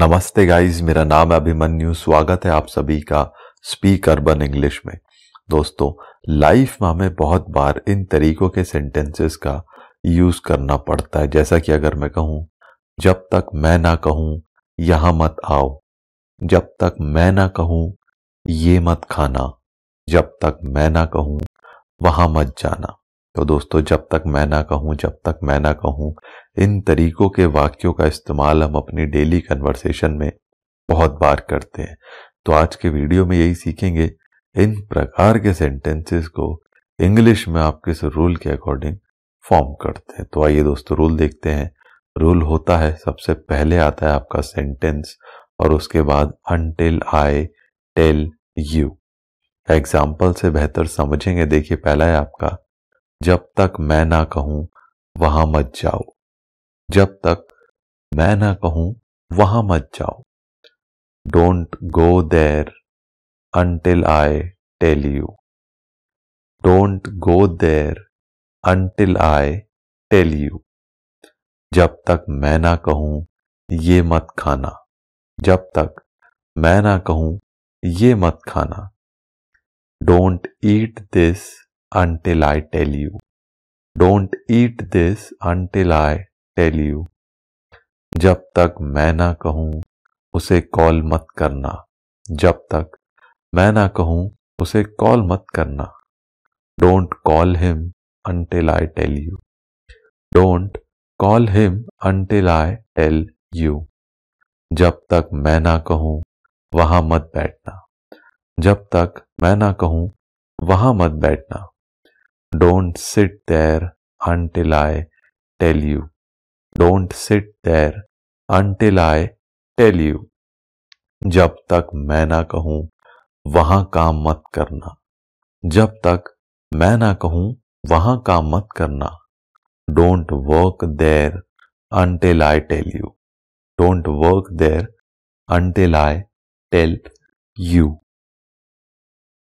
नमस्ते गाइस मेरा नाम है अभिमन्यु स्वागत है आप सभी का स्पीक अर्बन इंग्लिश में दोस्तों लाइफ में हमें बहुत बार इन तरीकों के सेंटेंसेस का यूज करना पड़ता है जैसा कि अगर मैं कहूँ जब तक मैं ना कहूँ यहाँ मत आओ जब तक मैं ना कहूँ ये मत खाना जब तक मैं ना कहूँ वहां मत जाना तो दोस्तों जब तक मैं ना कहूँ जब तक मैं ना कहूँ इन तरीकों के वाक्यों का इस्तेमाल हम अपनी डेली कन्वर्सेशन में बहुत बार करते हैं तो आज के वीडियो में यही सीखेंगे इन प्रकार के सेंटेंसेस को इंग्लिश में आप किस रूल के अकॉर्डिंग फॉर्म करते हैं तो आइए दोस्तों रूल देखते हैं रूल होता है सबसे पहले आता है आपका सेंटेंस और उसके बाद until I tell you example से बेहतर समझेंगे देखिए पहला है आपका जब तक मैं ना कहूं वहां मत जाओ जब तक मैं ना कहूं वहां मत जाओ don't go there until I tell you don't go there until I tell you जब तक मैं ना कहूं ये मत खाना जब तक मैं ना कहूं ये मत खाना don't eat this until I tell you don't eat this until I tell you जब तक मैं ना कहूं उसे कॉल मत करना जब तक मैं ना कहूं उसे कॉल मत करना don't call him until I tell you don't call him until I tell you जब तक मैं ना कहूं वहां मत बैठना जब तक मैं ना कहूं वहां मत बैठना don't sit there until I tell you don't sit there until I tell you जब तक मैं ना कहूं वहां काम मत करना जब तक मैं ना कहूं वहां काम मत करना don't work there until I tell you don't work there until I tell you